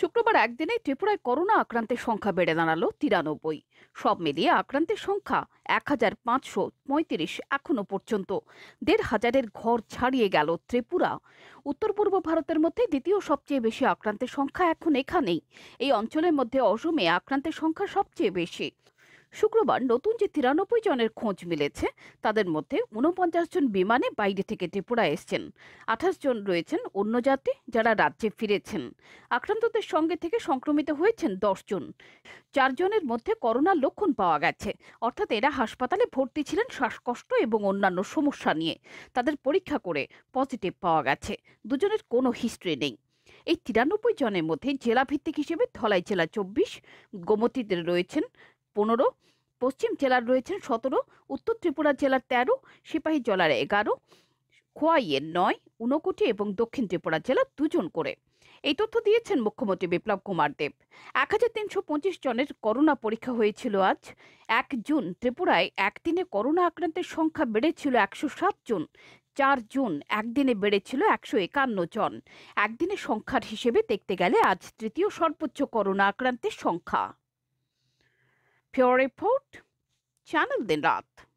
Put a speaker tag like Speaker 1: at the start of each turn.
Speaker 1: শুক্রবার একদিনে ত্রিপুরায় করোনা আক্রান্তের সংখ্যা বেড়ে দাঁড়ালো তিরানব্বই সব মিলিয়ে আক্রান্তের সংখ্যা এক হাজার পাঁচশো পঁয়ত্রিশ এখনও পর্যন্ত দেড় হাজারের ঘর ছাড়িয়ে গেল ত্রিপুরা উত্তর পূর্ব ভারতের মধ্যে দ্বিতীয় সবচেয়ে বেশি আক্রান্তের সংখ্যা এখন এখানেই এই অঞ্চলের মধ্যে অসমে আক্রান্তের সংখ্যা সবচেয়ে বেশি শুক্রবার নতুন যে তিরানব্বই জনের খোঁজ মিলেছে তাদের মধ্যে উনপঞ্চাশ জন বিমানে বাইরে থেকে ত্রিপুরা এসছেন আঠাশ জন রয়েছেন অন্য যাত্রী যারা রাজ্যে ফিরেছেন আক্রান্তদের সঙ্গে থেকে সংক্রমিত হয়েছেন দশ জন চারজনের মধ্যে করোনার লক্ষণ পাওয়া গেছে অর্থাৎ এরা হাসপাতালে ভর্তি ছিলেন শ্বাসকষ্ট এবং অন্যান্য সমস্যা নিয়ে তাদের পরীক্ষা করে পজিটিভ পাওয়া গেছে দুজনের কোনো হিস্ট্রি নেই এই তিরানব্বই জনের মধ্যে জেলাভিত্তিক হিসেবে ধলাই জেলা চব্বিশ গোমতীদের রয়েছেন পনেরো পশ্চিম জেলার রয়েছেন সতেরো উত্তর ত্রিপুরা জেলার তেরো সিপাহী জলার এগারো খোয়াইয়ের নয় ঊনকোটি এবং দক্ষিণ ত্রিপুরা জেলার দুজন করে এই তথ্য দিয়েছেন মুখ্যমন্ত্রী বিপ্লব কুমার দেব এক হাজার তিনশো পঁচিশ জনের করোনা পরীক্ষা হয়েছিল আজ এক জুন ত্রিপুরায় একদিনে করোনা আক্রান্তের সংখ্যা বেড়েছিল একশো সাত জন চার জুন একদিনে বেড়েছিল একশো একান্ন জন একদিনে সংখ্যার হিসেবে দেখতে গেলে আজ তৃতীয় সর্বোচ্চ করোনা আক্রান্তের সংখ্যা Pure Report, Channel Din Raat.